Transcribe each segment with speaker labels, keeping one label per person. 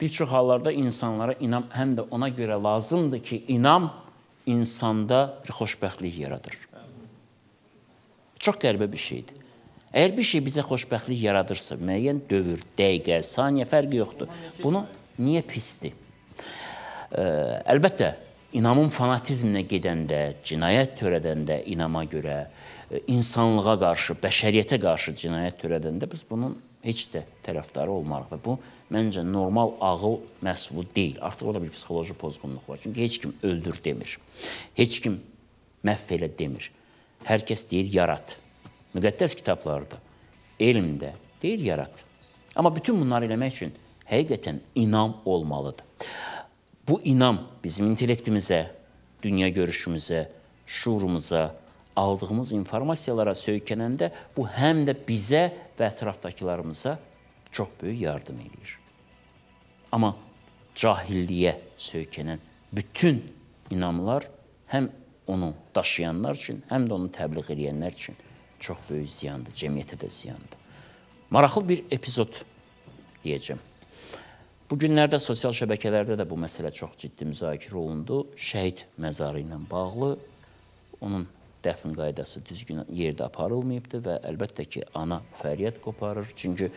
Speaker 1: Bir çox hallarda insanlara inam həm də ona görə lazımdır ki, inam insanda bir xoşbəxtlik yaradır. Çox qəribə bir şeydir. Əgər bir şey bizə xoşbəxtlik yaradırsa, müəyyən dövr, dəqiqə, saniyə fərqi yoxdur. Bunu niyə pisdir? Ə, əlbəttə, inamın fanatizminə gedəndə, cinayət törədəndə inama görə, insanlığa qarşı, bəşəriyyətə qarşı cinayət törədəndə biz bunun heç də tərəfdarı olmarıq və bu məncə normal ağıl məhsulu deyil. Artıq orada bir psixoloji pozğunluq var. Çünki heç kim öldür demir. Heç kim məhv elə demir. Hər kəs deyir yarat. Müqəddəs kitablarda, elmdə deyir yarat. Amma bütün bunları eləmək üçün həqiqətən inam olmalıdır. Bu inam bizim intellektimizə, dünya görüşümüzə, şuurumuza, aldığımız informasiyalara söykənəndə bu həm də bizə və ətrafdakılarımıza çox böyük yardım eləyir. Amma cahilliyə söykənən bütün inamlar həm onu daşıyanlar üçün, həm də onu təbliğ edənlər üçün çox böyük ziyandır, cəmiyyətə də ziyandır. Maraqlı bir epizod deyəcəm. Bu günlərdə sosial şəbəkələrdə də bu məsələ çox ciddi müzakirə olundu. Şəhid məzarı ilə bağlı onun dəfn qaydası düzgün yerdə aparılmayıbdır və əlbəttə ki, ana fəriyyət qoparır. Çünki ə,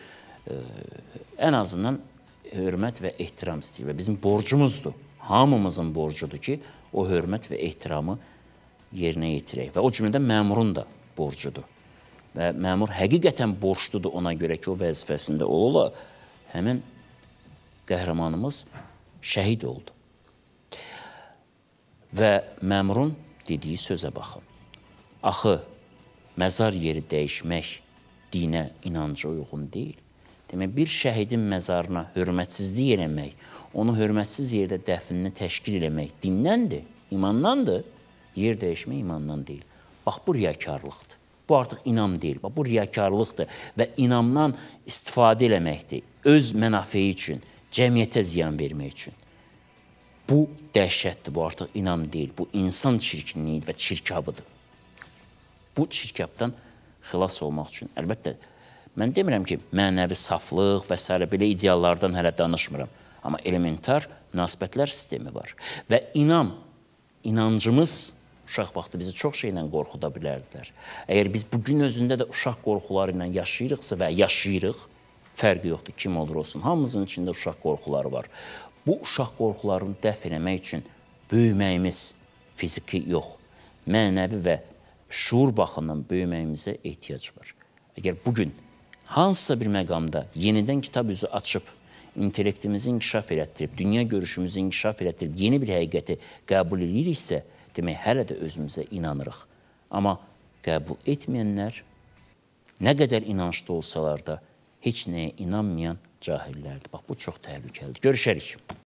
Speaker 1: e, ən azından hörmət və ehtiram istəyir və bizim borcumuzdur. Hamımızın borcudur ki, o hörmət və ehtiramı yerinə yetirək və o cümlədən məmurun da borcudur. Və məmur həqiqətən borcludur ona görə ki, o vəzifəsində o ola həmin qəhrəmanımız şəhid oldu. Və məmurun dediyi sözə baxın. Axı məzar yeri dəyişmək dinə, inanca uyğun deyil. Demək, bir şəhidin məzarına hörmətsizlik eləmək, onu hörmətsiz yerdə dəfnini təşkil eləmək dindəndir, imandandır. Yer dəyişmək imandan deyil. Bax, bu riyakarlıqdır. Bu artıq inam deyil, bax, bu riyakarlıqdır və inamdan istifadə eləməkdir. Öz mənafeyi üçün, cəmiyyətə ziyan vermək üçün. Bu dəhşətdir, bu artıq inam deyil, bu insan çirkinliyidir və çirkabıdır bu çirkabdan xilas olmaq üçün. Əlbəttə, mən demirəm ki, mənəvi saflıq və s. belə ideallardan hələ danışmıram. Amma elementar münasibətlər sistemi var. Və inam, inancımız uşaq vaxtı bizi çox şeylə qorxuda bilərdilər. Əgər biz bugün özündə də uşaq qorxuları ilə yaşayırıqsa və yaşayırıq, fərqi yoxdur kim olur olsun. Hamımızın içində uşaq qorxuları var. Bu uşaq qorxularını dəf eləmək üçün böyüməyimiz fiziki yox, mənəvi və şuur baxımından böyüməyimizə ehtiyac var. Əgər bugün hansısa bir məqamda yenidən kitab üzü açıb, intellektimizi inkişaf elətdirib, dünya görüşümüzü inkişaf elətdirib, yeni bir həqiqəti qəbul ediriksə, demək, hələ də özümüzə inanırıq. Amma qəbul etməyənlər, nə qədər inancda olsalar da, heç nəyə inanmayan cahillərdir. Bax, bu çox təhlükəlidir. Görüşərik.